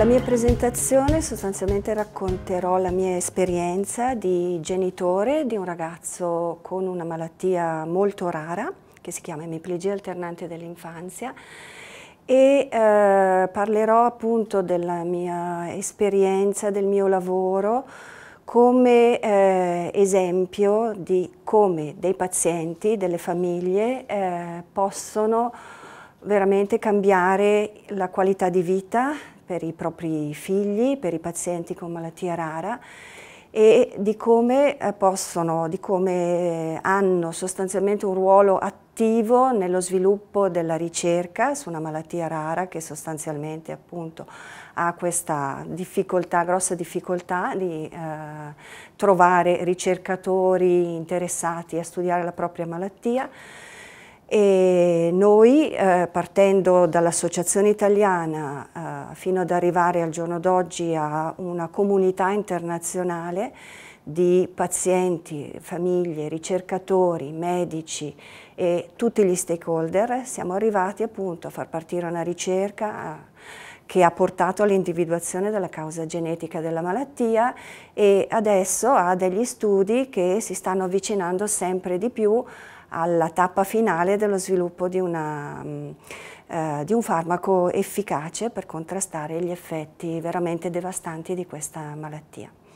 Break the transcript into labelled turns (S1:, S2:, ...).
S1: Nella mia presentazione sostanzialmente racconterò la mia esperienza di genitore di un ragazzo con una malattia molto rara che si chiama emiplegia alternante dell'infanzia e eh, parlerò appunto della mia esperienza, del mio lavoro come eh, esempio di come dei pazienti, delle famiglie eh, possono veramente cambiare la qualità di vita per i propri figli, per i pazienti con malattia rara e di come eh, possono, di come hanno sostanzialmente un ruolo attivo nello sviluppo della ricerca su una malattia rara che sostanzialmente appunto ha questa difficoltà, grossa difficoltà di eh, trovare ricercatori interessati a studiare la propria malattia e noi eh, partendo dall'Associazione Italiana eh, fino ad arrivare al giorno d'oggi a una comunità internazionale di pazienti, famiglie, ricercatori, medici e tutti gli stakeholder siamo arrivati appunto a far partire una ricerca, a, che ha portato all'individuazione della causa genetica della malattia e adesso ha degli studi che si stanno avvicinando sempre di più alla tappa finale dello sviluppo di, una, mm, eh, di un farmaco efficace per contrastare gli effetti veramente devastanti di questa malattia.